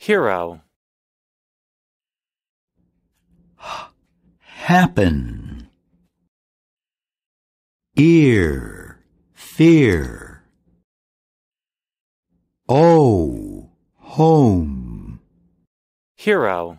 Hero. Happen. Ear, fear. Oh, home. Hero.